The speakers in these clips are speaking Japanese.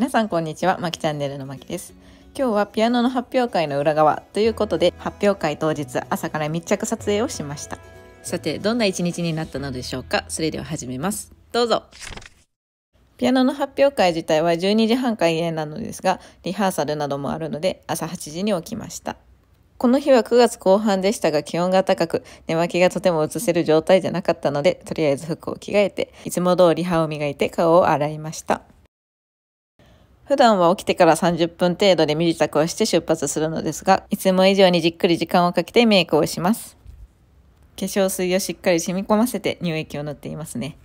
皆さんこんにちはまきチャンネルのまきです今日はピアノの発表会の裏側ということで発表会当日朝から密着撮影をしましたさてどんな一日になったのでしょうかそれでは始めますどうぞピアノの発表会自体は12時半開演なのですがリハーサルなどもあるので朝8時に起きましたこの日は9月後半でしたが気温が高く寝巻きがとても映せる状態じゃなかったのでとりあえず服を着替えていつも通り歯を磨いて顔を洗いました普段は起きてから30分程度で身支度をして出発するのですが、いつも以上にじっくり時間をかけてメイクをします。化粧水をしっかり染み込ませて乳液を塗っていますね。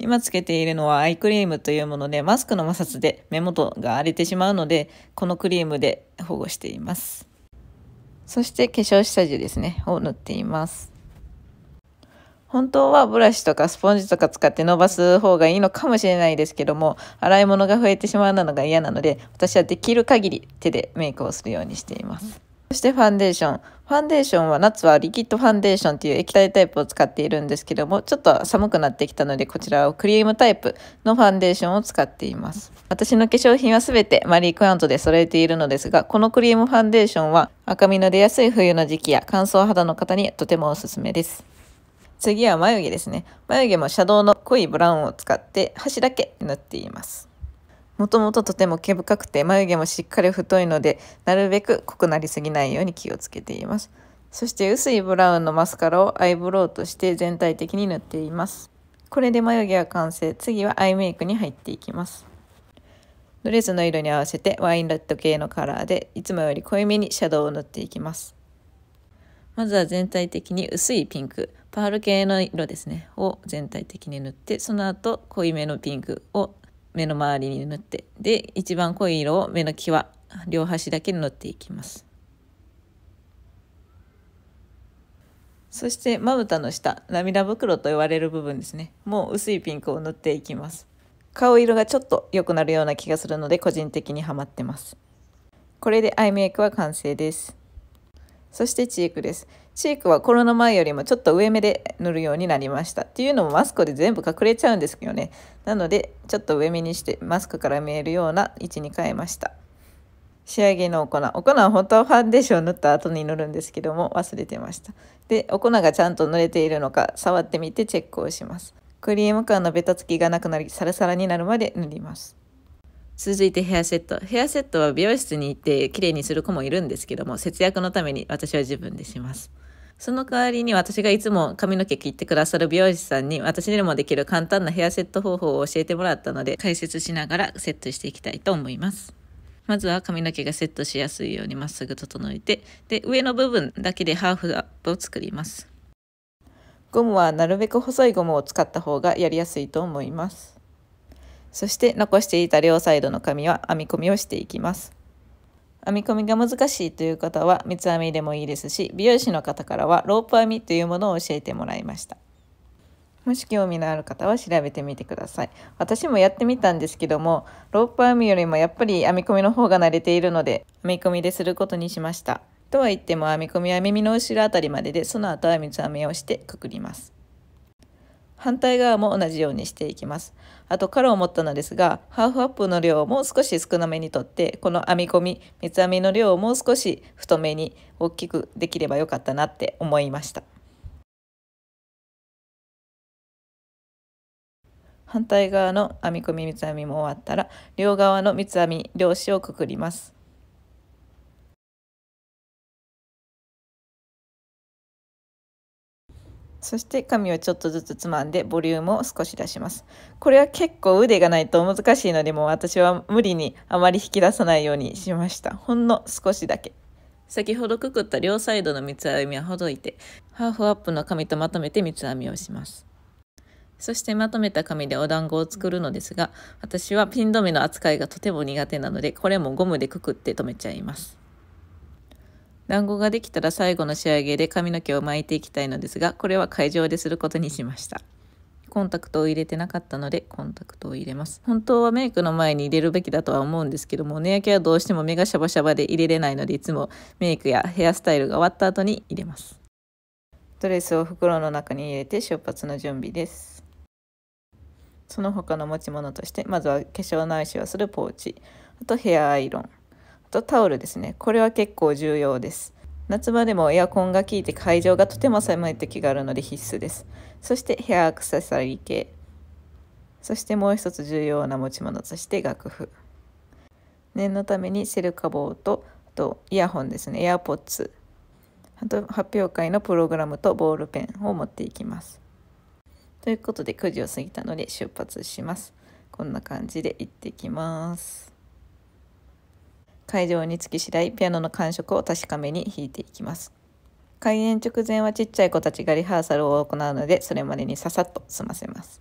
今つけているのはアイクリームというもので、マスクの摩擦で目元が荒れてしまうので、このクリームで保護しています。そして化粧下地ですね、を塗っています。本当はブラシとかスポンジとか使って伸ばす方がいいのかもしれないですけども、洗い物が増えてしまうのが嫌なので、私はできる限り手でメイクをするようにしています。そしてファンデーション。ファンデーションは夏はリキッドファンデーションという液体タイプを使っているんですけども、ちょっと寒くなってきたので、こちらをクリームタイプのファンデーションを使っています。私の化粧品はすべてマリークワントで揃えているのですが、このクリームファンデーションは赤みの出やすい冬の時期や乾燥肌の方にとてもおすすめです。次は眉毛ですね。眉毛もシャドウの濃いブラウンを使って端だけ塗っています。もともととても毛深くて眉毛もしっかり太いのでなるべく濃くなりすぎないように気をつけています。そして薄いブラウンのマスカラをアイブロウとして全体的に塗っています。これで眉毛は完成。次はアイメイクに入っていきます。ドレスの色に合わせてワインレッド系のカラーでいつもより濃いめにシャドウを塗っていきます。まずは全体的に薄いピンク。パール系の色ですねを全体的に塗ってその後濃いめのピンクを目の周りに塗ってで一番濃い色を目の際両端だけ塗っていきますそしてまぶたの下涙袋と言われる部分ですねもう薄いピンクを塗っていきます顔色がちょっと良くなるような気がするので個人的にはまってますこれでアイメイクは完成ですそしてチークです。チークはコロナ前よりもちょっと上目で塗るようになりました。っていうのもマスクで全部隠れちゃうんですけどね。なので、ちょっと上目にしてマスクから見えるような位置に変えました。仕上げのお粉。お粉は本当はファンデーション塗った後に塗るんですけども、忘れてました。で、お粉がちゃんと塗れているのか、触ってみてチェックをします。クリーム感のベタつきがなくなり、サラサラになるまで塗ります。続いてヘアセット。ヘアセットは美容室に行って綺麗にする子もいるんですけども、節約のために私は自分でします。その代わりに私がいつも髪の毛切ってくださる美容師さんに私にもできる簡単なヘアセット方法を教えてもらったので解説しながらセットしていきたいと思います。まずは髪の毛がセットしやすいようにまっすぐ整えて、で、上の部分だけでハーフアップを作ります。ゴムはなるべく細いゴムを使った方がやりやすいと思います。そして残していた両サイドの紙は編み込みをしていきます編み込みが難しいという方は三つ編みでもいいですし美容師の方からはロープ編みというものを教えてもらいましたもし興味のある方は調べてみてください私もやってみたんですけどもロープ編みよりもやっぱり編み込みの方が慣れているので編み込みですることにしましたとは言っても編み込みは耳の後ろあたりまででその後は三つ編みをしてくくります反対側も同じようにしていきます。あとから思ったのですがハーフアップの量も少し少なめにとってこの編み込み三つ編みの量をもう少し太めに大きくできればよかったなって思いました。反対側の編み込み三つ編みも終わったら両側の三つ編み両足をくくります。そして紙をちょっとずつつまんでボリュームを少し出します。これは結構腕がないと難しいのでもう私は無理にあまり引き出さないようにしました。ほんの少しだけ。先ほどくくった両サイドの三つ編みはほどいてハーフアップの紙とまとめて三つ編みをします。そしてまとめた紙でお団子を作るのですが私はピン留めの扱いがとても苦手なのでこれもゴムでくくって留めちゃいます。団子ができたら最後の仕上げで髪の毛を巻いていきたいのですが、これは会場ですることにしました。コンタクトを入れてなかったのでコンタクトを入れます本当はメイクの前に入れるべきだとは思うんですけども寝焼けはどうしても目がシャバシャバで入れれないのでいつもメイクやヘアスタイルが終わった後に入れますドレスを袋の中に入れて出発の準備ですその他の持ち物としてまずは化粧直しをするポーチあとヘアアイロンとタオルですねこれは結構重要です夏場でもエアコンが効いて会場がとても狭い時があるので必須ですそしてヘアアクセサリー系そしてもう一つ重要な持ち物として楽譜念のためにセルカ棒とあとイヤホンですねエアポッツあと発表会のプログラムとボールペンを持っていきますということで9時を過ぎたので出発しますこんな感じで行ってきます会場につき次第ピアノの感触を確かめに弾いていきます開演直前はちっちゃい子たちがリハーサルを行うのでそれまでにささっと済ませます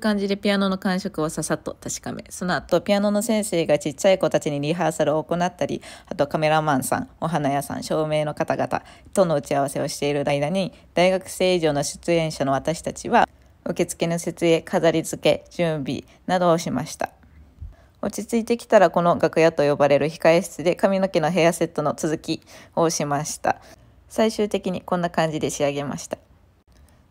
感じでピアノの感触をささっと確かめ、その後ピアノの先生がちっちゃい子たちにリハーサルを行ったり、あとカメラマンさん、お花屋さん、照明の方々との打ち合わせをしている間に、大学生以上の出演者の私たちは、受付の設営、飾り付け、準備などをしました。落ち着いてきたらこの楽屋と呼ばれる控え室で髪の毛のヘアセットの続きをしました。最終的にこんな感じで仕上げました。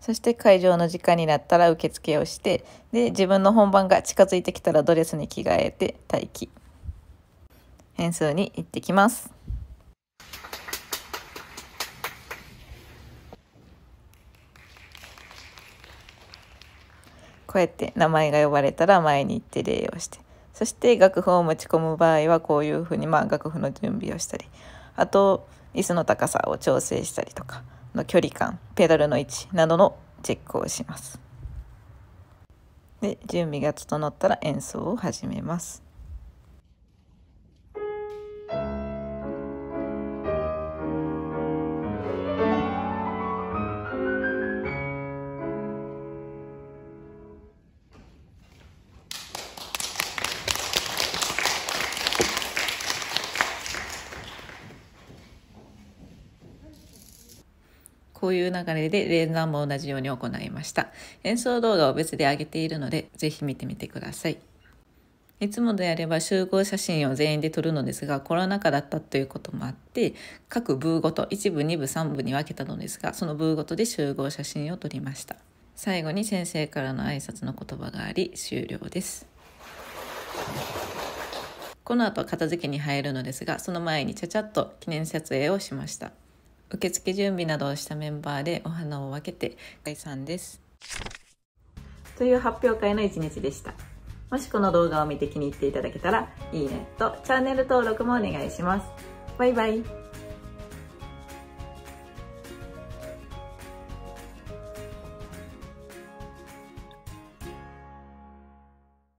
そして会場の時間になったら受付をしてで自分の本番が近づいてきたらドレスに着替えて待機変数に行ってきますこうやって名前が呼ばれたら前に行って礼をしてそして楽譜を持ち込む場合はこういうふうにまあ楽譜の準備をしたりあと椅子の高さを調整したりとか。の距離感ペダルの位置などのチェックをしますで準備が整ったら演奏を始めますこういう流れで連弾も同じように行いました。演奏動画を別で上げているので、是非見てみてください。いつもであれば集合写真を全員で撮るのですが、コロナ禍だったということもあって、各部ごと、1部、2部、3部に分けたのですが、その部ごとで集合写真を撮りました。最後に先生からの挨拶の言葉があり、終了です。この後片付けに入るのですが、その前にちゃちゃっと記念撮影をしました。受付準備などをしたメンバーでお花を分けて解散です。という発表会の一日でした。もしこの動画を見て気に入っていただけたら、いいねとチャンネル登録もお願いします。バイバイ。